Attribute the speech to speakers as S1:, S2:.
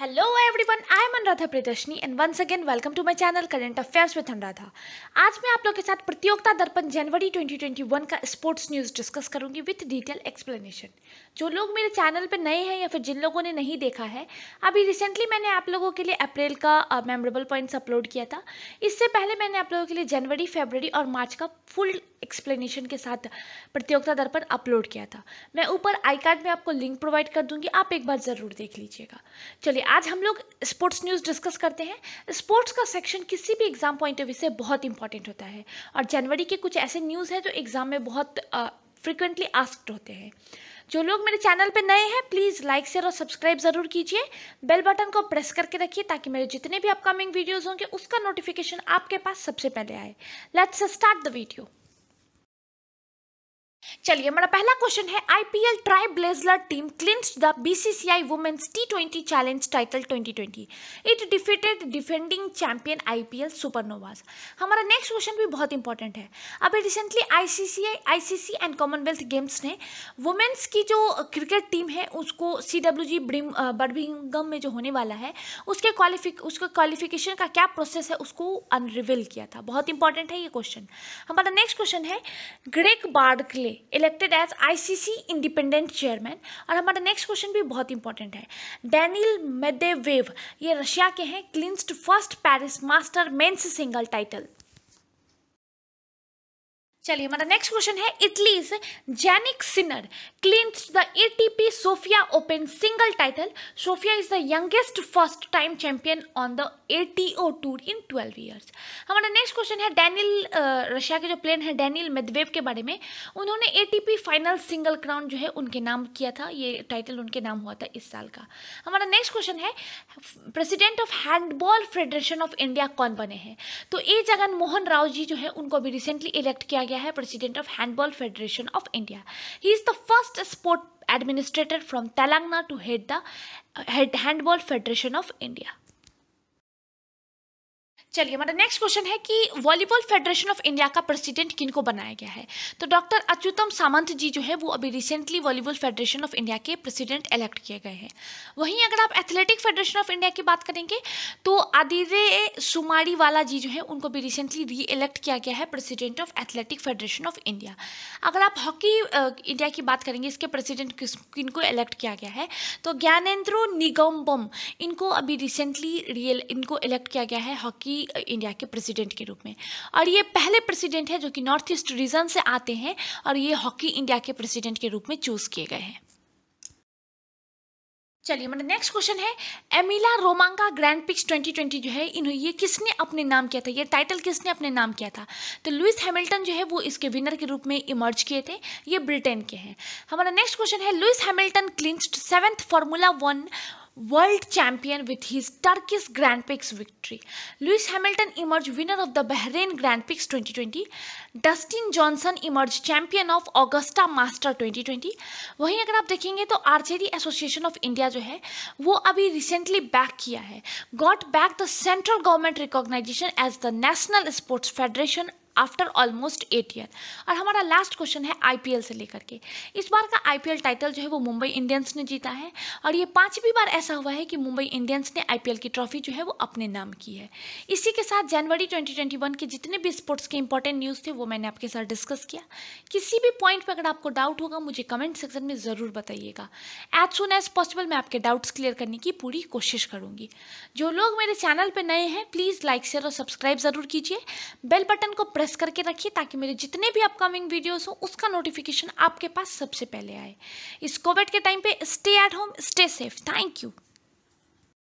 S1: Hello everyone I am Anuradha Pradarshani and once again welcome to my channel current affairs with Anuradha. आज मैं आप लोग के साथ प्रतियोगिता दर्पण जनवरी 2021 का स्पोर्ट्स न्यूज डिस्कस करूंगी विथ डिटेल एक्सप्लेनेशन जो लोग मेरे चैनल पर नए हैं या फिर जिन लोगों ने नहीं देखा है अभी रिसेंटली मैंने आप लोगों के लिए अप्रैल का मेमोरेबल पॉइंट्स अपलोड किया था इससे पहले मैंने आप लोगों के लिए जनवरी फेबररी और मार्च का फुल एक्सप्लेनेशन के साथ प्रतियोगिता दर्पण अपलोड किया था मैं ऊपर आई कार्ड में आपको लिंक प्रोवाइड कर दूंगी आप एक बार ज़रूर देख लीजिएगा चलिए आज हम लोग स्पोर्ट्स न्यूज़ डिस्कस करते हैं स्पोर्ट्स का सेक्शन किसी भी एग्ज़ाम पॉइंट ऑफ व्यू से बहुत इंपॉर्टेंट होता है और जनवरी के कुछ ऐसे न्यूज़ हैं जो एग्ज़ाम में बहुत फ्रिक्वेंटली आस्क्ड होते हैं जो लोग मेरे चैनल पे नए हैं प्लीज़ लाइक शेयर और सब्सक्राइब ज़रूर कीजिए बेल बटन को प्रेस करके रखिए ताकि मेरे जितने भी अपकमिंग वीडियोज़ होंगे उसका नोटिफिकेशन आपके पास सबसे पहले आए लेट्स स्टार्ट द वीडियो चलिए हमारा पहला क्वेश्चन है IPL Trailblazers team clinch the BCCI women's T twenty challenge title 2020 it defeated defending champion IPL supernovas हमारा नेक्स्ट क्वेश्चन भी बहुत इंपॉर्टेंट है अभी recently ICCI ICC and Commonwealth Games ने वुमेन्स की जो क्रिकेट टीम है उसको सी डब्ल्यू जी बर्बिंगम में जो होने वाला है उसके क्वालिफिक उसका क्वालिफिकेशन का क्या प्रोसेस है उसको अनरिविल किया था बहुत इंपॉर्टेंट है ये क्वेश्चन हमारा नेक्स्ट क्वेश्चन है Greg Barclay elected as ICC independent chairman और हमारा नेक्स्ट क्वेश्चन भी बहुत इंपॉर्टेंट है डैनियल मेदेवेव ये रशिया के हैं clinched first Paris Master men's single title चलिए हमारा नेक्स्ट क्वेश्चन है इटली से Jannik Sinner clinches the ATP Sofia Open single title Sofia is the youngest first time champion on the ATP tour in 12 years हमारा next question है Daniel Russia के जो player हैं Daniel मेदवेव के बारे में उन्होंने एटीपी फाइनल सिंगल क्राउन जो है उनके नाम किया था ये टाइटल उनके नाम हुआ था इस साल का हमारा नेक्स्ट क्वेश्चन है president of handball federation of India कौन बने हैं तो ए जगन मोहन राव जी जो है उनको अभी रिसेंटली इलेक्ट किया गया आर्या है president of handball federation of India he is the first sport administrator from Telangana to head the handball federation of India चलिए हमारा नेक्स्ट क्वेश्चन है कि वॉलीबॉल फेडरेशन ऑफ इंडिया का प्रेसिडेंट किनको बनाया गया है तो डॉक्टर अच्युतम सामंत जी जो है वो अभी recently volleyball federation of India के प्रेसिडेंट इलेक्ट किए गए हैं वहीं अगर आप एथलेटिक फेडरेशन ऑफ इंडिया की बात करेंगे तो आदिरे सुमारी वाला जी जो है उनको भी रिसेंटली री इलेक्ट किया गया है president of athletic federation of India अगर आप हॉकी इंडिया की बात करेंगे इसके प्रेसिडेंट किनको इलेक्ट किया गया है तो ज्ञानेन्द्रो निगम्बम इनको अभी रिसेंटली रियल इनको इलेक्ट किया गया है हॉकी इंडिया के प्रेसिडेंट के रूप में और ये पहले प्रेसिडेंट है जो कि नॉर्थ ईस्ट रीजन से आते हैं और ये हॉकी इंडिया के प्रेसिडेंट के रूप में चूज़ किए गए हैं चलिए मेरा नेक्स्ट क्वेश्चन है एमिला रोमांगा ग्रैंड पिक्स 2020 जो है इन्हों ये किसने अपने नाम किया था ये टाइटल किसने अपने नाम किया था तो लुइस हैमिल्टन जो है वो इसके विनर के रूप में इमर्ज किए थे ये ब्रिटेन के हैं हमारा नेक्स्ट क्वेश्चन है Lewis Hamilton clinched seventh formula one world champion with his Turkish Grand Prix victory. Lewis Hamilton emerged winner of the Bahrain Grand Prix 2020. Dustin Johnson emerge champion of Augusta master 2020 वहीं अगर आप देखेंगे तो archery association of India जो है वो अभी recently back किया है got back the central government recognition as the national sports federation after almost eight year और हमारा लास्ट क्वेश्चन है आईपीएल से लेकर के इस बार का आईपीएल टाइटल जो है वो मुंबई इंडियंस ने जीता है और ये पांचवी बार ऐसा हुआ है कि मुंबई इंडियंस ने आईपीएल की ट्रॉफी जो है वो अपने नाम की है इसी के साथ जनवरी 2021 के जितने भी स्पोर्ट्स के इंपॉर्टेंट न्यूज़ थे वो मैंने आपके साथ डिस्कस किया किसी भी पॉइंट पर अगर आपको डाउट होगा मुझे कमेंट सेक्शन में ज़रूर बताइएगा एज सुन एज पॉसिबल मैं आपके डाउट्स क्लियर करने की पूरी कोशिश करूंगी जो लोग मेरे चैनल पर नए हैं प्लीज़ लाइक शेयर और सब्सक्राइब ज़रूर कीजिए बेल बटन को प्रेस प्रेस करके रखिए ताकि मेरे जितने भी अपकमिंग वीडियोस हों उसका नोटिफिकेशन आपके पास सबसे पहले आए इस कोविड के टाइम पे stay at home stay safe thank you